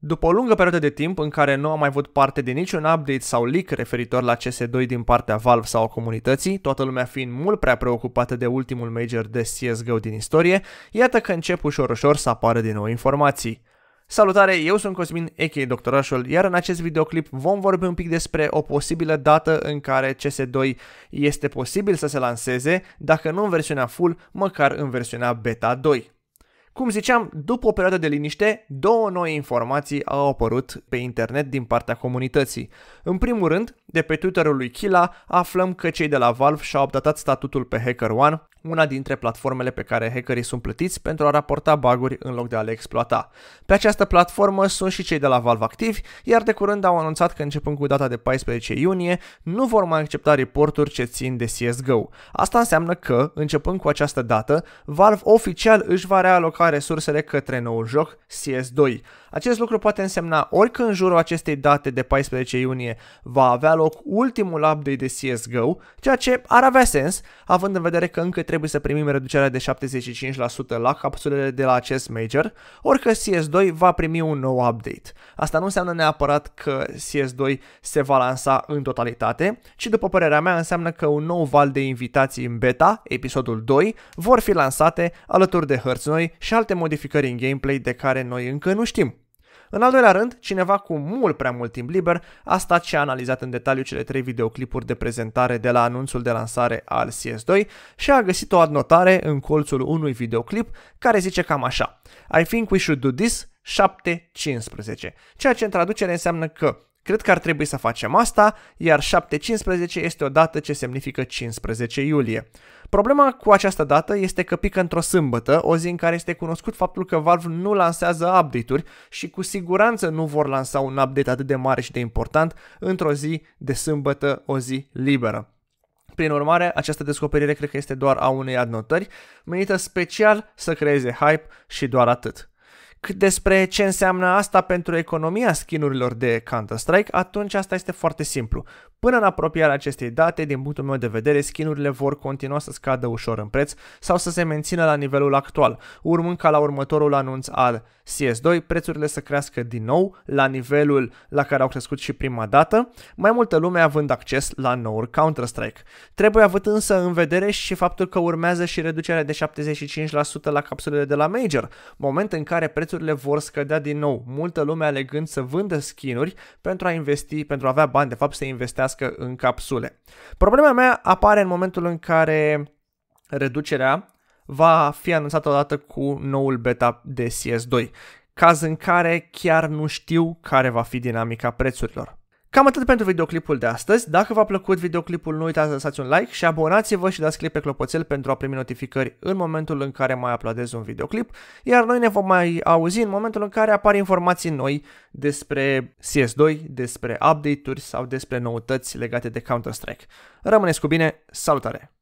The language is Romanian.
După o lungă perioadă de timp în care nu am mai avut parte de niciun update sau leak referitor la CS2 din partea Valve sau a comunității, toată lumea fiind mult prea preocupată de ultimul major de CSGO din istorie, iată că încep ușor-ușor să apară din nou informații. Salutare, eu sunt Cosmin, a.k.a. Doctorașul, iar în acest videoclip vom vorbi un pic despre o posibilă dată în care CS2 este posibil să se lanseze, dacă nu în versiunea full, măcar în versiunea beta 2. Cum ziceam, după o perioadă de liniște, două noi informații au apărut pe internet din partea comunității. În primul rând, de pe Twitter-ul lui Kila, aflăm că cei de la Valve și-au updatat statutul pe HackerOne, una dintre platformele pe care hackerii sunt plătiți pentru a raporta baguri în loc de a le exploata. Pe această platformă sunt și cei de la Valve activi, iar de curând au anunțat că începând cu data de 14 iunie, nu vor mai accepta reporturi ce țin de CSGO. Asta înseamnă că, începând cu această dată, Valve oficial își va realoca resursele către noul joc CS2. Acest lucru poate însemna orică în jurul acestei date de 14 iunie va avea loc ultimul update de CSGO, ceea ce ar avea sens, având în vedere că încă trebuie să primim reducerea de 75% la capsulele de la acest major, Orică CS2 va primi un nou update. Asta nu înseamnă neapărat că CS2 se va lansa în totalitate, ci după părerea mea înseamnă că un nou val de invitații în beta, episodul 2, vor fi lansate alături de hărți noi și alte modificări în gameplay de care noi încă nu știm. În al doilea rând, cineva cu mult prea mult timp liber a stat și a analizat în detaliu cele trei videoclipuri de prezentare de la anunțul de lansare al CS2 și a găsit o adnotare în colțul unui videoclip care zice cam așa I think we should do this 7.15, ceea ce în traducere înseamnă că Cred că ar trebui să facem asta, iar 715 este o dată ce semnifică 15 iulie. Problema cu această dată este că pică într-o sâmbătă, o zi în care este cunoscut faptul că Valve nu lansează update-uri și cu siguranță nu vor lansa un update atât de mare și de important într-o zi de sâmbătă, o zi liberă. Prin urmare, această descoperire cred că este doar a unei adnotări, menită special să creeze hype și doar atât cât despre ce înseamnă asta pentru economia skinurilor de Counter-Strike, atunci asta este foarte simplu. Până în apropierea acestei date, din punctul meu de vedere, skinurile vor continua să scadă ușor în preț sau să se mențină la nivelul actual, urmând ca la următorul anunț al CS2 prețurile să crească din nou la nivelul la care au crescut și prima dată, mai multă lume având acces la noul Counter-Strike. Trebuie avut însă în vedere și faptul că urmează și reducerea de 75% la capsulele de la Major, moment în care prețurile vor scădea din nou, multă lume alegând să vândă skinuri pentru a investi, pentru a avea bani de fapt să investească folosească în capsule. Problema mea apare în momentul în care reducerea va fi anunțată odată cu noul beta de CS2, caz în care chiar nu știu care va fi dinamica prețurilor. Cam atât pentru videoclipul de astăzi. Dacă v-a plăcut videoclipul, nu uitați să lăsați un like și abonați-vă și dați click pe clopoțel pentru a primi notificări în momentul în care mai aplaudez un videoclip, iar noi ne vom mai auzi în momentul în care apar informații noi despre CS2, despre update-uri sau despre noutăți legate de Counter-Strike. Rămâneți cu bine, salutare!